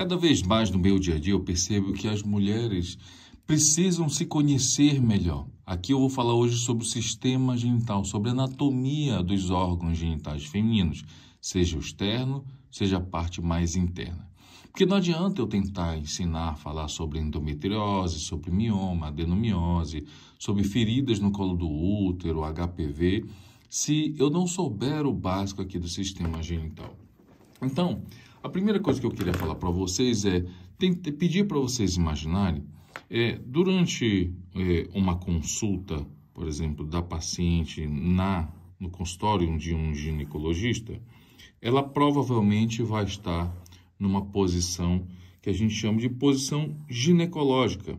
Cada vez mais no meu dia a dia eu percebo que as mulheres precisam se conhecer melhor. Aqui eu vou falar hoje sobre o sistema genital, sobre a anatomia dos órgãos genitais femininos, seja o externo, seja a parte mais interna. Porque não adianta eu tentar ensinar a falar sobre endometriose, sobre mioma, adenomiose, sobre feridas no colo do útero, HPV, se eu não souber o básico aqui do sistema genital. Então, a primeira coisa que eu queria falar para vocês é tem, pedir para vocês imaginarem é, durante é, uma consulta, por exemplo, da paciente na no consultório de um ginecologista, ela provavelmente vai estar numa posição que a gente chama de posição ginecológica.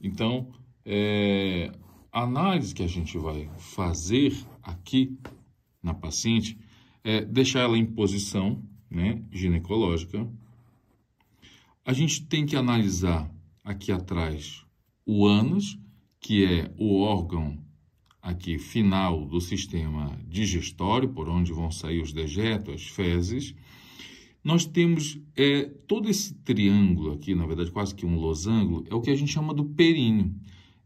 Então, é, a análise que a gente vai fazer aqui na paciente é deixar ela em posição né, ginecológica. A gente tem que analisar aqui atrás o ânus, que é o órgão aqui final do sistema digestório, por onde vão sair os dejetos, as fezes. Nós temos é, todo esse triângulo aqui, na verdade quase que um losango, é o que a gente chama do períneo.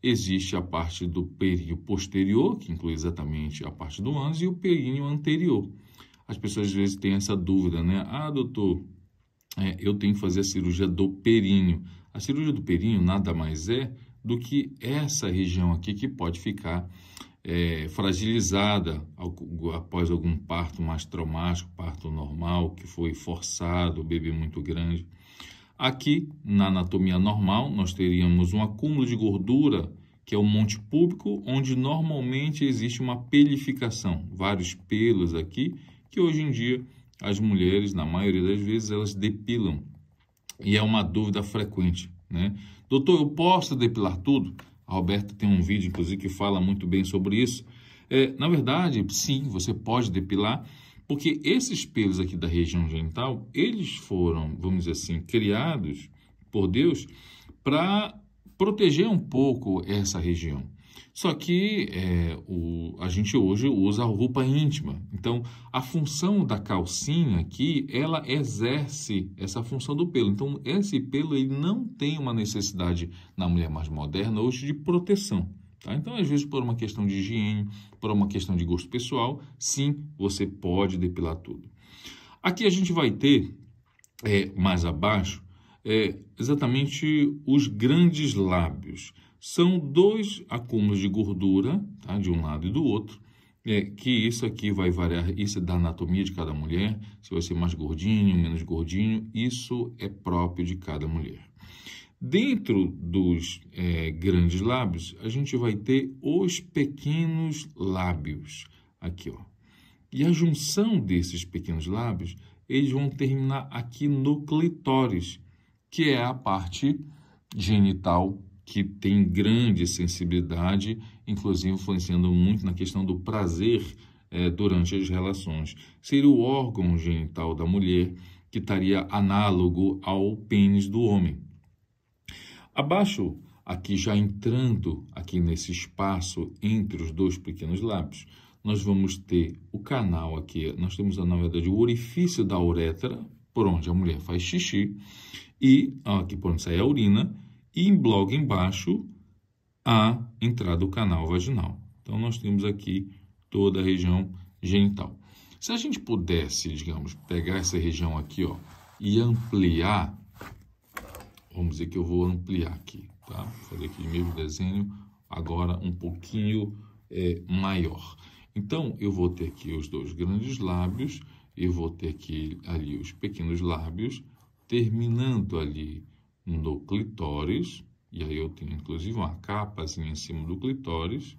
Existe a parte do períneo posterior, que inclui exatamente a parte do ânus, e o períneo anterior as pessoas às vezes têm essa dúvida, né? Ah, doutor, é, eu tenho que fazer a cirurgia do períneo. A cirurgia do períneo nada mais é do que essa região aqui que pode ficar é, fragilizada após algum parto mais traumático, parto normal, que foi forçado, bebê muito grande. Aqui, na anatomia normal, nós teríamos um acúmulo de gordura, que é o monte público, onde normalmente existe uma pelificação, vários pelos aqui, que hoje em dia as mulheres, na maioria das vezes, elas depilam. E é uma dúvida frequente, né? Doutor, eu posso depilar tudo? A Roberta tem um vídeo, inclusive, que fala muito bem sobre isso. É, na verdade, sim, você pode depilar, porque esses pelos aqui da região genital, eles foram, vamos dizer assim, criados por Deus para proteger um pouco essa região. Só que é, o, a gente hoje usa roupa íntima. Então, a função da calcinha aqui, ela exerce essa função do pelo. Então, esse pelo ele não tem uma necessidade na mulher mais moderna hoje de proteção. Tá? Então, às vezes, por uma questão de higiene, por uma questão de gosto pessoal, sim, você pode depilar tudo. Aqui a gente vai ter, é, mais abaixo, é, exatamente os grandes lábios. São dois acúmulos de gordura, tá? de um lado e do outro, é, que isso aqui vai variar, isso é da anatomia de cada mulher, se vai ser é mais gordinho, menos gordinho, isso é próprio de cada mulher. Dentro dos é, grandes lábios, a gente vai ter os pequenos lábios, aqui ó. E a junção desses pequenos lábios, eles vão terminar aqui no clitóris, que é a parte genital que tem grande sensibilidade, inclusive influenciando muito na questão do prazer é, durante as relações. Seria o órgão genital da mulher que estaria análogo ao pênis do homem. Abaixo, aqui já entrando aqui nesse espaço entre os dois pequenos lábios, nós vamos ter o canal aqui, nós temos na verdade o orifício da uretra, por onde a mulher faz xixi, e aqui por onde sai a urina, e em blog embaixo a entrada do canal vaginal. Então nós temos aqui toda a região genital. Se a gente pudesse, digamos, pegar essa região aqui, ó, e ampliar, vamos dizer que eu vou ampliar aqui, tá? Vou fazer aqui o mesmo desenho, agora um pouquinho é, maior. Então, eu vou ter aqui os dois grandes lábios, eu vou ter aqui ali os pequenos lábios, terminando ali no clitóris, e aí eu tenho inclusive uma capazinha em cima do clitóris.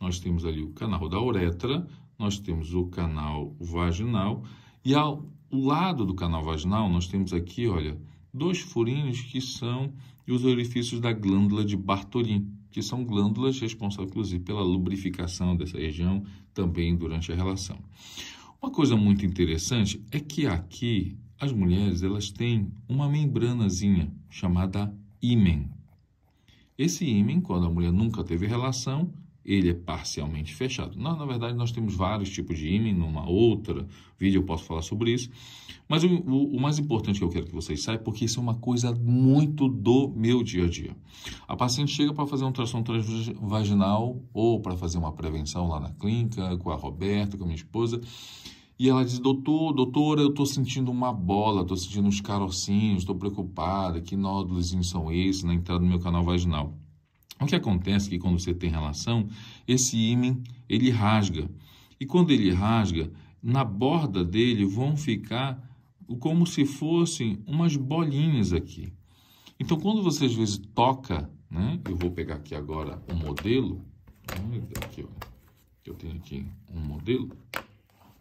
Nós temos ali o canal da uretra, nós temos o canal vaginal, e ao lado do canal vaginal nós temos aqui, olha, dois furinhos que são os orifícios da glândula de Bartolin, que são glândulas responsáveis, inclusive, pela lubrificação dessa região também durante a relação. Uma coisa muito interessante é que aqui as mulheres, elas têm uma membranazinha chamada ímen. Esse ímen, quando a mulher nunca teve relação, ele é parcialmente fechado. na verdade, nós temos vários tipos de ímen, numa outra vídeo eu posso falar sobre isso. Mas o, o, o, mais importante que eu quero que vocês saibam, porque isso é uma coisa muito do meu dia a dia. A paciente chega para fazer um tração transvaginal ou para fazer uma prevenção lá na clínica, com a Roberta, com a minha esposa, e ela diz: Doutor, doutora, eu estou sentindo uma bola, estou sentindo uns carocinhos, estou preocupada, que nódulos são esses na entrada do meu canal vaginal? O que acontece é que quando você tem relação, esse ímen ele rasga. E quando ele rasga, na borda dele vão ficar como se fossem umas bolinhas aqui. Então, quando você às vezes toca, né? Eu vou pegar aqui agora um modelo. Né, aqui, ó. Eu tenho aqui um modelo.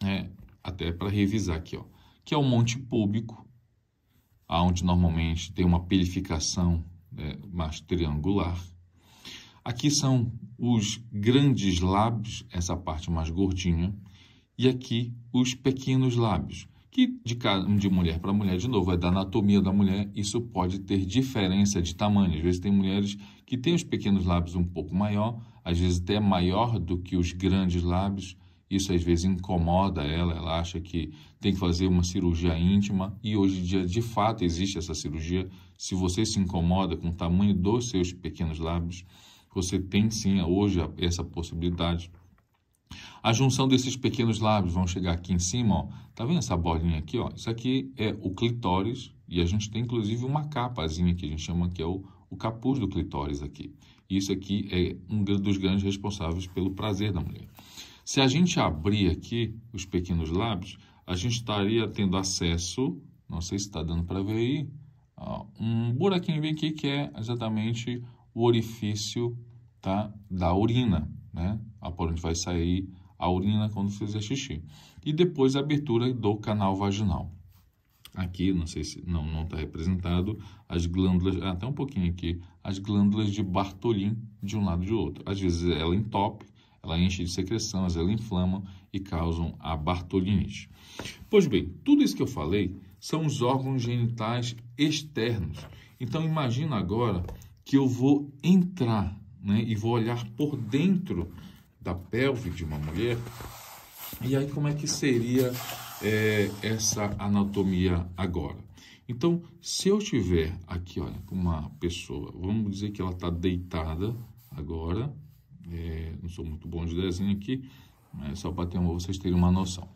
É, até para revisar aqui, ó, que é o monte público, aonde normalmente tem uma perificação né, mais triangular. Aqui são os grandes lábios, essa parte mais gordinha, e aqui os pequenos lábios, que de, de mulher para mulher, de novo, é da anatomia da mulher, isso pode ter diferença de tamanho. Às vezes tem mulheres que têm os pequenos lábios um pouco maior, às vezes até maior do que os grandes lábios, isso às vezes incomoda ela, ela acha que tem que fazer uma cirurgia íntima e hoje em dia de fato existe essa cirurgia. Se você se incomoda com o tamanho dos seus pequenos lábios, você tem sim hoje essa possibilidade. A junção desses pequenos lábios vão chegar aqui em cima, ó. Tá vendo essa bolinha aqui, ó? Isso aqui é o clitóris e a gente tem inclusive uma capazinha que a gente chama que é o, o capuz do clitóris aqui. Isso aqui é um dos grandes responsáveis pelo prazer da mulher. Se a gente abrir aqui os pequenos lábios, a gente estaria tendo acesso, não sei se está dando para ver aí, um buraquinho bem aqui que é exatamente o orifício tá, da urina, né? Por onde vai sair a urina quando fizer xixi. E depois a abertura do canal vaginal. Aqui, não sei se não não está representado, as glândulas, até ah, tá um pouquinho aqui, as glândulas de Bartolim de um lado e de outro. Às vezes ela entope, ela enche de secreção, vezes ela inflama e causam a bartolinite. Pois bem, tudo isso que eu falei são os órgãos genitais externos. Então imagina agora que eu vou entrar né, e vou olhar por dentro da pelve de uma mulher. E aí como é que seria é, essa anatomia agora? Então, se eu tiver aqui, olha, uma pessoa, vamos dizer que ela está deitada agora, é, não sou muito bom de desenho aqui, mas só para ter uma, vocês terem uma noção.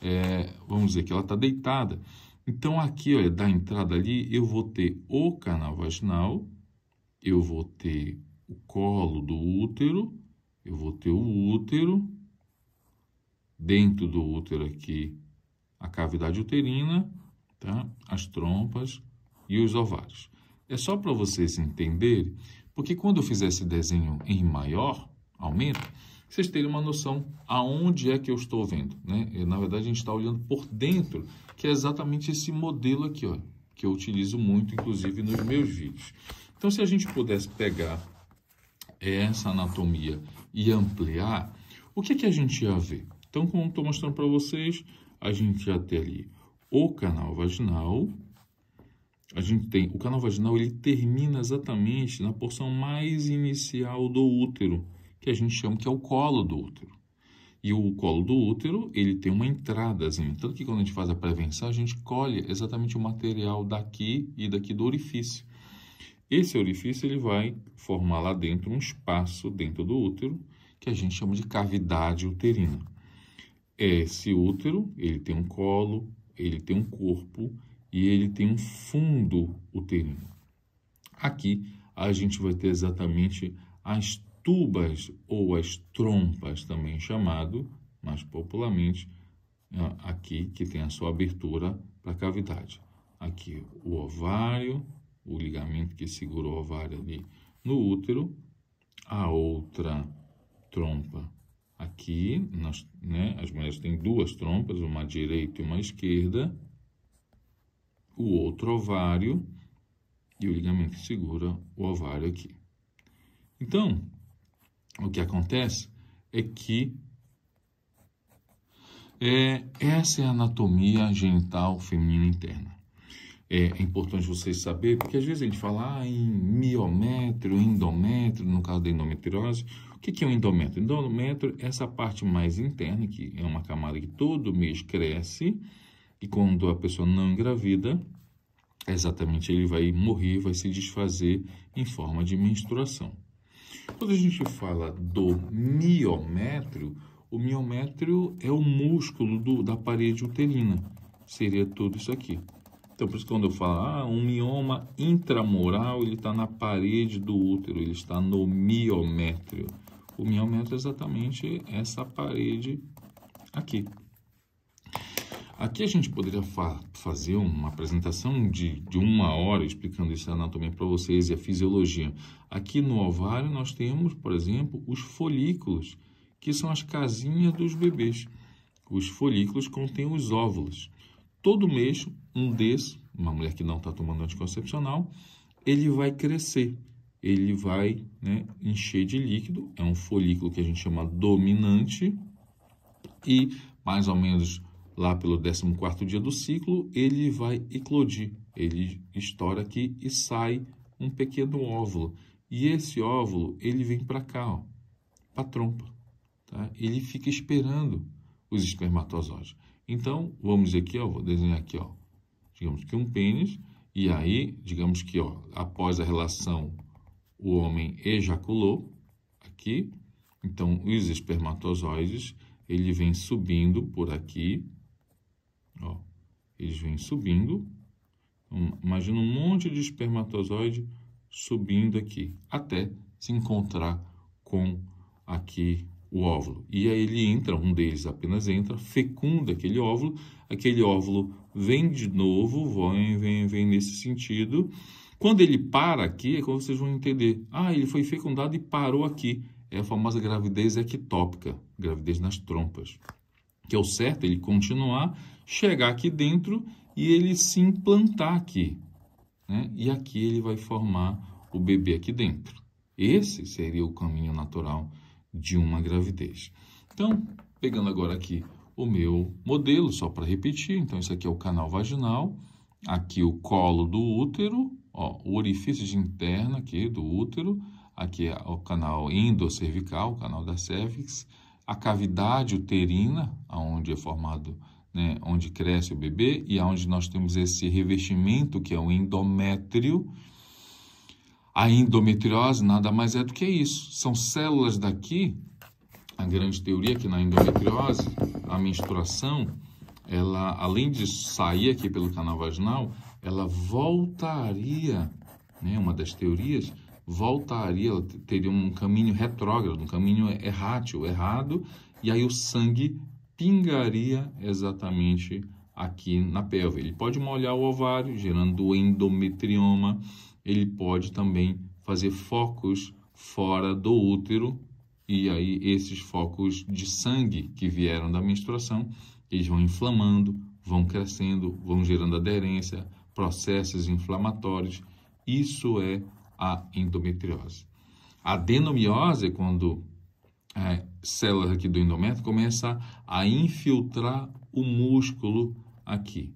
É, vamos dizer que ela está deitada. Então, aqui, olha, é da entrada ali, eu vou ter o canal vaginal, eu vou ter o colo do útero, eu vou ter o útero, dentro do útero aqui, a cavidade uterina, tá? as trompas e os ovários. É só para vocês entenderem, porque quando eu fizer esse desenho em maior, aumenta, vocês terem uma noção aonde é que eu estou vendo. Né? É, na verdade, a gente está olhando por dentro, que é exatamente esse modelo aqui, ó, que eu utilizo muito, inclusive, nos meus vídeos. Então, se a gente pudesse pegar é, essa anatomia e ampliar, o que, é que a gente ia ver? Então, como estou mostrando para vocês, a gente ia ter ali o canal vaginal, a gente tem o canal vaginal, ele termina exatamente na porção mais inicial do útero, que a gente chama que é o colo do útero. E o colo do útero, ele tem uma entradazinha. Assim, tanto que quando a gente faz a prevenção, a gente colhe exatamente o material daqui e daqui do orifício. Esse orifício ele vai formar lá dentro um espaço dentro do útero que a gente chama de cavidade uterina. Esse útero, ele tem um colo, ele tem um corpo e ele tem um fundo uterino. Aqui a gente vai ter exatamente a história tubas ou as trompas, também chamado, mais popularmente, ah, aqui que tem a sua abertura para a cavidade. Aqui o ovário, o ligamento que segura o ovário ali no útero, a outra trompa aqui, nós, né, as mulheres têm duas trompas, uma direita e uma esquerda, o outro ovário e o ligamento que segura o ovário aqui. Então, o que acontece é que é, essa é a anatomia genital feminina interna. É, é importante vocês saberem, porque às vezes a gente fala ah, em miométrio, endométrio, no caso da endometriose. O que, que é o um endométrio? Endométrio é essa parte mais interna, que é uma camada que todo mês cresce, e quando a pessoa não engravida, exatamente ele vai morrer, vai se desfazer em forma de menstruação. Quando a gente fala do miométrio, o miométrio é o músculo do, da parede uterina. Seria tudo isso aqui. Então, por isso quando eu falo, ah, um mioma intramoral, ele está na parede do útero, ele está no miométrio. O miométrio é exatamente essa parede aqui. Aqui a gente poderia fa fazer uma apresentação de, de uma hora explicando essa anatomia para vocês e a fisiologia, Aqui no ovário nós temos, por exemplo, os folículos, que são as casinhas dos bebês. Os folículos contêm os óvulos. Todo mês, um desses, uma mulher que não está tomando anticoncepcional, ele vai crescer, ele vai né, encher de líquido. É um folículo que a gente chama dominante. E mais ou menos lá pelo 14 dia do ciclo, ele vai eclodir. Ele estoura aqui e sai um pequeno óvulo. E esse óvulo, ele vem para cá, ó, para a trompa. Tá? Ele fica esperando os espermatozoides. Então, vamos aqui, ó, vou desenhar aqui, ó, digamos que um pênis, e aí, digamos que ó, após a relação, o homem ejaculou aqui, então os espermatozoides, ele vem subindo por aqui, ó, eles vêm subindo, então, imagina um monte de espermatozoide subindo aqui até se encontrar com aqui o óvulo. E aí ele entra, um deles apenas entra, fecunda aquele óvulo, aquele óvulo vem de novo, vem, vem, vem nesse sentido. Quando ele para aqui, é como vocês vão entender. Ah, ele foi fecundado e parou aqui. É a famosa gravidez ectópica, gravidez nas trompas. Que é o certo, ele continuar, chegar aqui dentro e ele se implantar aqui né? e aqui ele vai formar o bebê aqui dentro. Esse seria o caminho natural de uma gravidez. Então, pegando agora aqui o meu modelo, só para repetir, então isso aqui é o canal vaginal, aqui o colo do útero, ó, o orifício de interna aqui do útero, aqui é o canal endocervical, o canal da cervix, a cavidade uterina, onde é formado né, onde cresce o bebê e aonde nós temos esse revestimento que é o endométrio. A endometriose nada mais é do que isso. São células daqui. A grande teoria é que na endometriose, a menstruação, ela além de sair aqui pelo canal vaginal, ela voltaria, né, uma das teorias, voltaria, ela teria um caminho retrógrado, um caminho errátil, errado, e aí o sangue pingaria exatamente aqui na pelve. Ele pode molhar o ovário, gerando endometrioma. Ele pode também fazer focos fora do útero. E aí, esses focos de sangue que vieram da menstruação, eles vão inflamando, vão crescendo, vão gerando aderência, processos inflamatórios. Isso é a endometriose. A adenomiose é quando é, células aqui do endométrio começam a infiltrar o músculo aqui.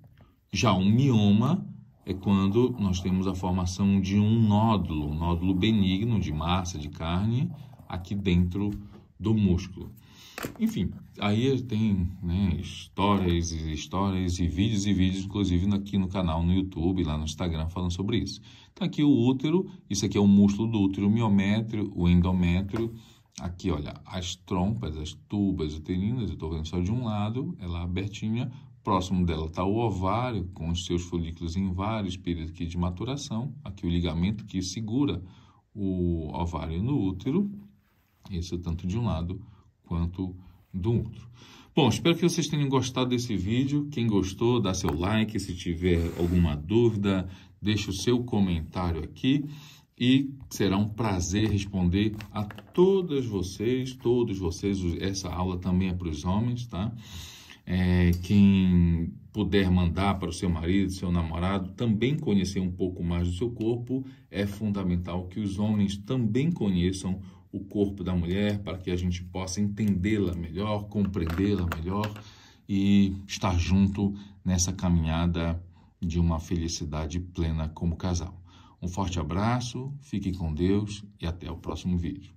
Já um mioma é quando nós temos a formação de um nódulo, um nódulo benigno de massa de carne aqui dentro do músculo. Enfim, aí tem né, histórias e histórias e vídeos e vídeos, inclusive aqui no canal, no YouTube, lá no Instagram, falando sobre isso. Então, aqui o útero, isso aqui é o músculo do útero, o miométrio, o endométrio, Aqui, olha, as trompas, as tubas uterinas, eu estou vendo só de um lado, ela é abertinha, próximo dela está o ovário, com os seus folículos em vários períodos aqui de maturação, aqui o ligamento que segura o ovário no útero, Isso é tanto de um lado quanto do outro. Bom, espero que vocês tenham gostado desse vídeo. Quem gostou, dá seu like. Se tiver alguma dúvida, deixa o seu comentário aqui e será um prazer responder a todas vocês, todos vocês. Essa aula também é para os homens, tá? É, quem puder mandar para o seu marido, seu namorado, também conhecer um pouco mais do seu corpo, é fundamental que os homens também conheçam o corpo da mulher para que a gente possa entendê-la melhor, compreendê-la melhor e estar junto nessa caminhada de uma felicidade plena como casal. Um forte abraço, fiquem com Deus e até o próximo vídeo.